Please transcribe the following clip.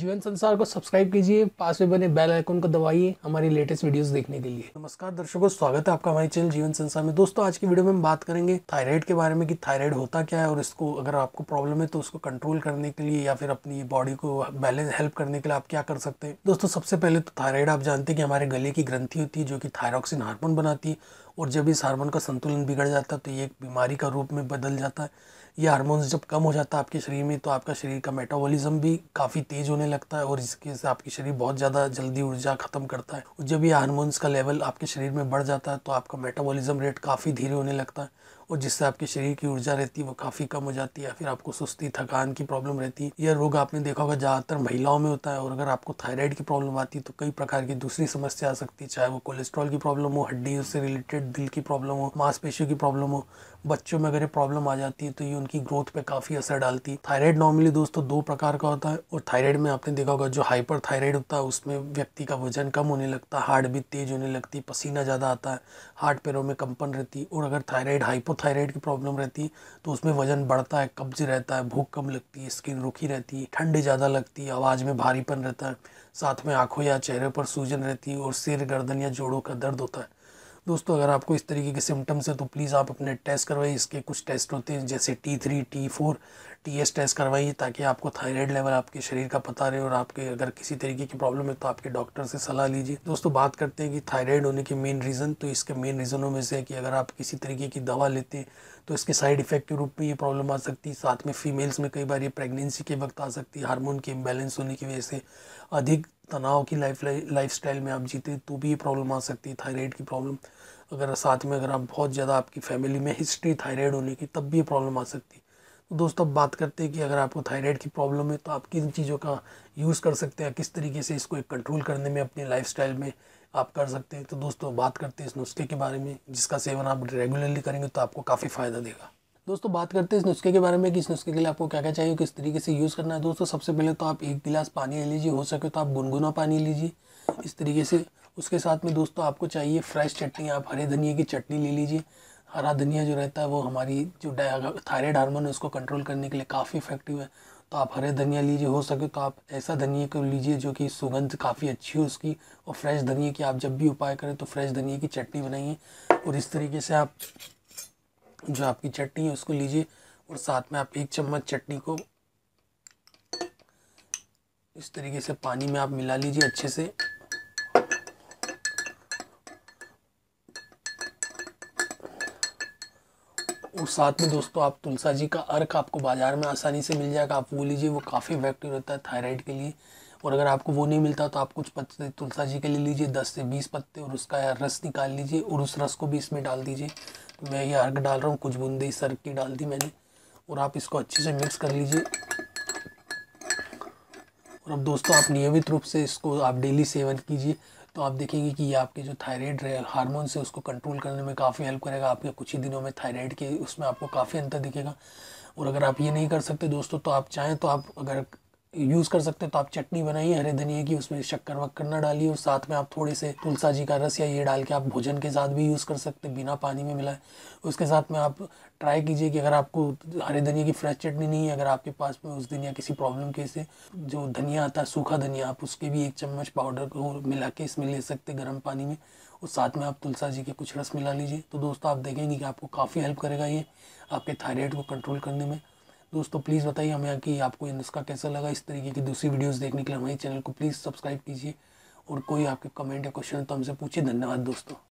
जीवन संसार को सब्सक्राइब कीजिए पास में बने बेल आइकन को दबाइए हमारी लेटेस्ट वीडियोस देखने के लिए नमस्कार दर्शकों स्वागत है आपका हमारे चैनल जीवन संसार में दोस्तों आज की वीडियो में हम बात करेंगे थायराइड के बारे में कि थायराइड होता क्या है और इसको अगर आपको प्रॉब्लम है तो उसको कंट्रोल करने के लिए या फिर अपनी बॉडी को बैलेंस हेल्प करने के लिए आप क्या कर सकते हैं दोस्तों सबसे पहले तो थायराइड आप जानते हैं कि हमारे गले की ग्रंथी होती है जो कि थायरॉक्सिन हार्मोन बनाती है और जब इस हार्मोन का संतुलन बिगड़ जाता है तो ये एक बीमारी का रूप में बदल जाता है ये हार्मोन्स जब कम हो जाता है आपके शरीर में तो आपका शरीर का मेटाबॉलिज्म भी काफ़ी तेज़ होने लगता है और इसके से आपके शरीर बहुत ज़्यादा जल्दी ऊर्जा ख़त्म करता है और जब ये हार्मोन्स का लेवल आपके शरीर में बढ़ जाता है तो आपका मेटाबॉलिज्म रेट काफ़ी धीरे होने लगता है और जिससे आपके शरीर की ऊर्जा रहती है वो काफ़ी कम हो जाती है फिर आपको सुस्ती थकान की प्रॉब्लम रहती है यह रोग आपने देखा होगा ज़्यादातर महिलाओं में होता है और अगर आपको थायराइड की प्रॉब्लम आती है तो कई प्रकार की दूसरी समस्या आ सकती है चाहे वो कोलेस्ट्रॉल की प्रॉब्लम हो हड्डियों से रिलेटेड दिल की प्रॉब्लम हो मांसपेशियों की प्रॉब्लम हो बच्चों में अगर ये प्रॉब्लम आ जाती है तो ये उनकी ग्रोथ पे काफ़ी असर डालती है थायराइड नॉर्मली दोस्तों दो प्रकार का होता है और थायराइड में आपने देखा होगा जो हाइपर थायराइड होता है उसमें व्यक्ति का वजन कम होने लगता है हार्ट भी तेज होने लगती पसीना ज़्यादा आता है हार्ट पैरों में कंपन रहती और अगर थायराइड हाइपो थायराइड की प्रॉब्लम रहती है तो उसमें वजन बढ़ता है कब्ज रहता है भूख कम लगती है स्किन रुखी रहती है ठंड ज़्यादा लगती है आवाज़ में भारीपन रहता है साथ में आँखों या चेहरे पर सूजन रहती है और सिर गर्दन या जोड़ों का दर्द होता है दोस्तों अगर आपको इस तरीके के सिम्टम्स हैं तो प्लीज़ आप अपने टेस्ट करवाइए इसके कुछ टेस्ट होते हैं जैसे T three T four T S test करवाइए ताकि आपको थायराइड लेवल आपके शरीर का पता रहे और आपके अगर किसी तरीके की प्रॉब्लम है तो आपके डॉक्टर से सलाह लीजिए दोस्तों बात करते हैं कि थायराइड होने के मेन रीज़न तो इसके मेन रीज़नों में से है कि अगर आप किसी तरीके की दवा लेते हैं तो इसके साइड इफेक्ट के रूप में ये प्रॉब्लम आ सकती है साथ में फीमेल्स में कई बार ये प्रेगनेंसी के वक्त आ सकती है हारमोन के इम्बेलेंस होने की वजह से अधिक तनाव की लाइफ लाइफ स्टाइल में आप जीते तो भी ये प्रॉब्लम आ सकती है थायराइड की प्रॉब्लम अगर साथ में अगर आप बहुत ज़्यादा आपकी फैमिली में हिस्ट्री थायराइड होने की तब भी ये प्रॉब्लम आ सकती है तो दोस्तों अब बात करते हैं कि अगर आपको थायराइड की प्रॉब्लम है तो आप किन चीज़ों का यूज़ कर सकते हैं किस तरीके से इसको एक कंट्रोल करने में अपनी लाइफ में आप कर सकते हैं तो दोस्तों बात करते हैं इस नुस्खे के बारे में जिसका सेवन आप रेगुलरली करेंगे तो आपको काफ़ी फ़ायदा देगा दोस्तों बात करते हैं इस नुस्खे के बारे में कि इस नुस्खे के लिए आपको क्या क्या चाहिए किस तरीके से यूज़ करना है दोस्तों सबसे पहले तो आप एक गिलास पानी ले लीजिए हो सके तो आप गुनगुना पानी लीजिए इस तरीके से उसके साथ में दोस्तों आपको चाहिए फ्रेश चटनी आप हरे धनिया की चटनी ले लीजिए हरा धनिया जो रहता है वो हमारी जो थायराइड हारमोन है उसको कंट्रोल करने के लिए काफ़ी इफेक्टिव है तो आप हरे धनिया लीजिए हो सके तो आप ऐसा धनिया कर लीजिए जो कि सुगंध काफ़ी अच्छी हो उसकी और फ्रेश धनिया की आप जब भी उपाय करें तो फ्रेश धनिया की चटनी बनाइए और इस तरीके से आप जो आपकी चटनी है उसको लीजिए और साथ में आप एक चम्मच चटनी को इस तरीके से पानी में आप मिला लीजिए अच्छे से और साथ में दोस्तों आप तुलसा जी का अर्क आपको बाज़ार में आसानी से मिल जाएगा आप वो लीजिए वो काफ़ी इफेक्टिव रहता है थायराइड के लिए और अगर आपको वो नहीं मिलता तो आप कुछ पत्ते तुलसा जी के ले लीजिए दस से बीस पत्ते और उसका रस निकाल लीजिए और उस रस को भी इसमें डाल दीजिए मैं ये अर्घ डाल रहा हूँ कुछ बूंदी सर की डाल दी मैंने और आप इसको अच्छे से मिक्स कर लीजिए और अब दोस्तों आप नियमित रूप से इसको आप डेली सेवन कीजिए तो आप देखेंगे कि ये आपके जो थायराइड हार्मोन्स है उसको कंट्रोल करने में काफ़ी हेल्प करेगा आपके कुछ ही दिनों में थायराइड के उसमें आपको काफ़ी अंतर दिखेगा और अगर आप ये नहीं कर सकते दोस्तों तो आप चाहें तो आप अगर यूज़ कर सकते हो तो आप चटनी बनाइए हरे धनिया की उसमें शक्कर वक्कर ना डालिए और साथ में आप थोड़े से तुलसा जी का रस या ये डाल के आप भोजन के साथ भी यूज़ कर सकते बिना पानी में मिलाए उसके साथ में आप ट्राई कीजिए कि अगर आपको हरे धनिया की फ्रेश चटनी नहीं है अगर आपके पास में उस दिन या किसी प्रॉब्लम के से जो धनिया आता है सूखा धनिया आप उसके भी एक चम्मच पाउडर को मिला के इसमें ले सकते गर्म पानी में और साथ में आप तुलसा जी के कुछ रस मिला लीजिए तो दोस्तों आप देखेंगे कि आपको काफ़ी हेल्प करेगा ये आपके थायराइड को कंट्रोल करने में दोस्तों प्लीज़ बताइए हमें यहाँ कि आपको ये नुस्खा कैसा लगा इस तरीके की दूसरी वीडियोस देखने के लिए हमारे चैनल को प्लीज़ सब्सक्राइब कीजिए और कोई आपके कमेंट या क्वेश्चन तो हमसे पूछिए धन्यवाद दोस्तों